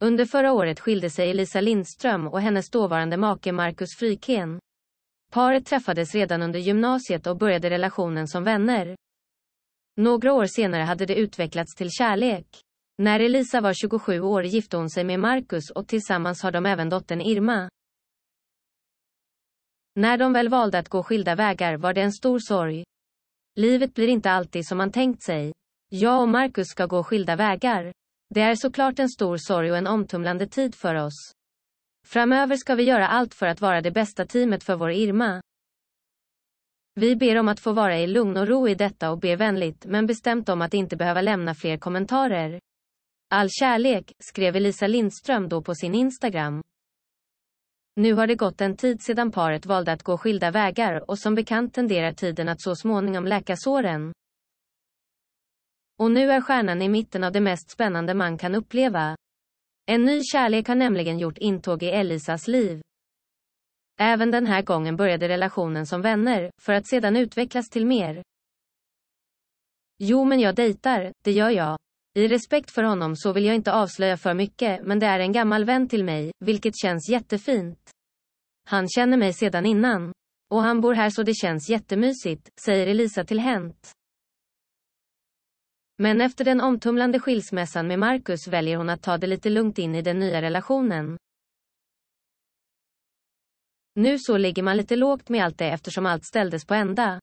Under förra året skilde sig Elisa Lindström och hennes dåvarande make Marcus Frykén. Paret träffades redan under gymnasiet och började relationen som vänner. Några år senare hade det utvecklats till kärlek. När Elisa var 27 år gifte hon sig med Marcus och tillsammans har de även dottern Irma. När de väl valde att gå skilda vägar var det en stor sorg. Livet blir inte alltid som man tänkt sig. Jag och Marcus ska gå skilda vägar. Det är såklart en stor sorg och en omtumlande tid för oss. Framöver ska vi göra allt för att vara det bästa teamet för vår Irma. Vi ber om att få vara i lugn och ro i detta och ber vänligt men bestämt om att inte behöva lämna fler kommentarer. All kärlek, skrev Elisa Lindström då på sin Instagram. Nu har det gått en tid sedan paret valde att gå skilda vägar och som bekant tenderar tiden att så småningom läka såren. Och nu är stjärnan i mitten av det mest spännande man kan uppleva. En ny kärlek har nämligen gjort intåg i Elisas liv. Även den här gången började relationen som vänner, för att sedan utvecklas till mer. Jo men jag dejtar, det gör jag. I respekt för honom så vill jag inte avslöja för mycket, men det är en gammal vän till mig, vilket känns jättefint. Han känner mig sedan innan. Och han bor här så det känns jättemysigt, säger Elisa till Hent. Men efter den omtumlande skilsmässan med Marcus väljer hon att ta det lite lugnt in i den nya relationen. Nu så ligger man lite lågt med allt det eftersom allt ställdes på ända.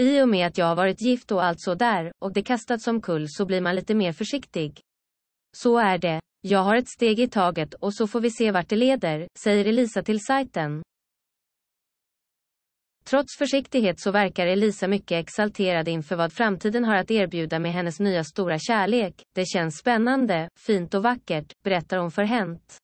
I och med att jag har varit gift och allt så där, och det kastats omkull så blir man lite mer försiktig. Så är det. Jag har ett steg i taget och så får vi se vart det leder, säger Elisa till sajten. Trots försiktighet så verkar Elisa mycket exalterad inför vad framtiden har att erbjuda med hennes nya stora kärlek. Det känns spännande, fint och vackert, berättar hon för Hent.